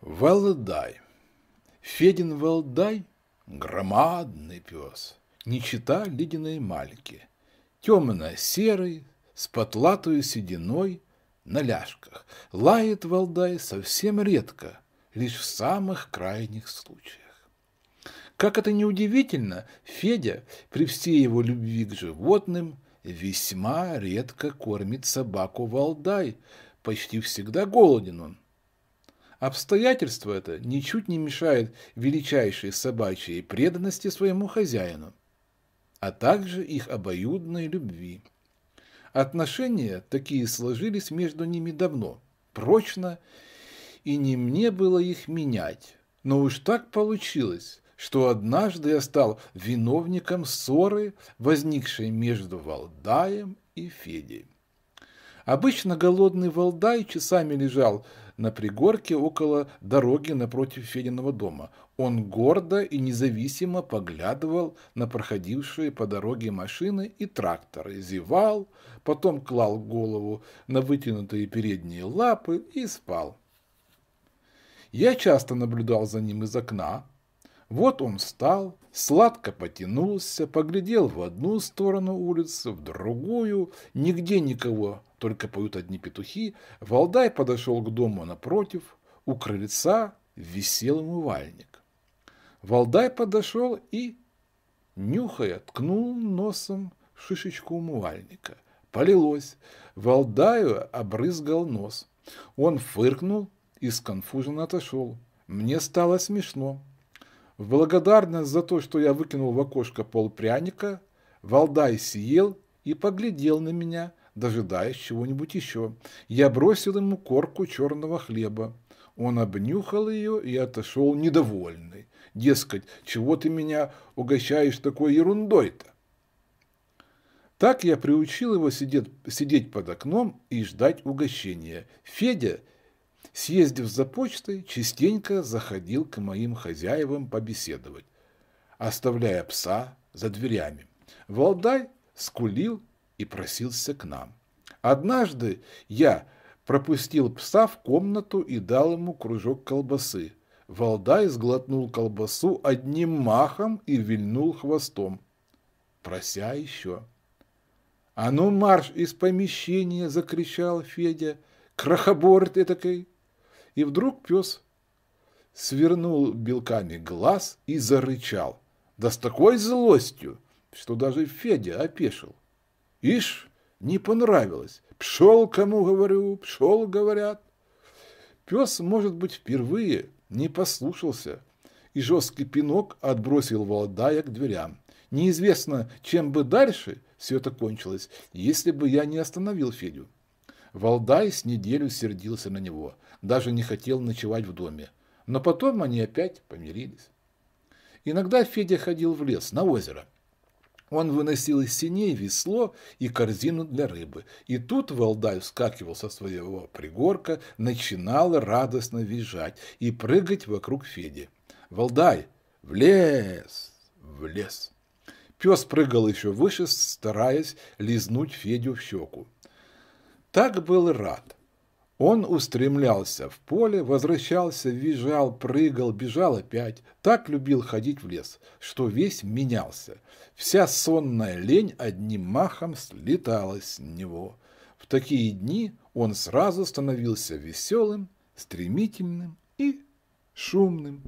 Валдай. Федин Валдай – громадный пес, не чита ледяной мальки, темно-серый, с потлатую сединой на ляжках. Лает Валдай совсем редко, лишь в самых крайних случаях. Как это ни удивительно, Федя, при всей его любви к животным, весьма редко кормит собаку Валдай, почти всегда голоден он. Обстоятельство это ничуть не мешает величайшей собачьей преданности своему хозяину, а также их обоюдной любви. Отношения такие сложились между ними давно, прочно, и не мне было их менять. Но уж так получилось, что однажды я стал виновником ссоры, возникшей между Валдаем и Федей. Обычно голодный Валдай часами лежал на пригорке около дороги напротив Фединого дома. Он гордо и независимо поглядывал на проходившие по дороге машины и тракторы, зевал, потом клал голову на вытянутые передние лапы и спал. Я часто наблюдал за ним из окна, вот он встал, сладко потянулся, поглядел в одну сторону улицы, в другую, нигде никого, только поют одни петухи. Валдай подошел к дому напротив, у крыльца висел умывальник. Валдай подошел и, нюхая, ткнул носом шишечку умывальника. Полилось. Валдаю обрызгал нос. Он фыркнул и сконфуженно отошел. Мне стало смешно. В благодарность за то, что я выкинул в окошко полпряника, Валдай съел и поглядел на меня, дожидаясь чего-нибудь еще. Я бросил ему корку черного хлеба. Он обнюхал ее и отошел недовольный. Дескать, чего ты меня угощаешь такой ерундой-то? Так я приучил его сидеть, сидеть под окном и ждать угощения. Федя Съездив за почтой, частенько заходил к моим хозяевам побеседовать, оставляя пса за дверями. Валдай скулил и просился к нам. Однажды я пропустил пса в комнату и дал ему кружок колбасы. Валдай сглотнул колбасу одним махом и вильнул хвостом, прося еще. «А ну марш из помещения!» – закричал Федя – крохобор ты такой. И вдруг пес свернул белками глаз и зарычал. Да с такой злостью, что даже Федя опешил. Ишь, не понравилось. Пшел, кому говорю, пшел, говорят. Пес, может быть, впервые не послушался, и жесткий пинок отбросил Володая к дверям. Неизвестно, чем бы дальше все это кончилось, если бы я не остановил Федю. Валдай с неделю сердился на него, даже не хотел ночевать в доме. Но потом они опять помирились. Иногда Федя ходил в лес, на озеро. Он выносил из синей весло и корзину для рыбы. И тут Валдай вскакивал со своего пригорка, начинал радостно визжать и прыгать вокруг Феди. «Валдай! В лес! В лес!» Пес прыгал еще выше, стараясь лизнуть Федю в щеку так был рад. Он устремлялся в поле, возвращался, визжал, прыгал, бежал опять. Так любил ходить в лес, что весь менялся. Вся сонная лень одним махом слетала с него. В такие дни он сразу становился веселым, стремительным и шумным.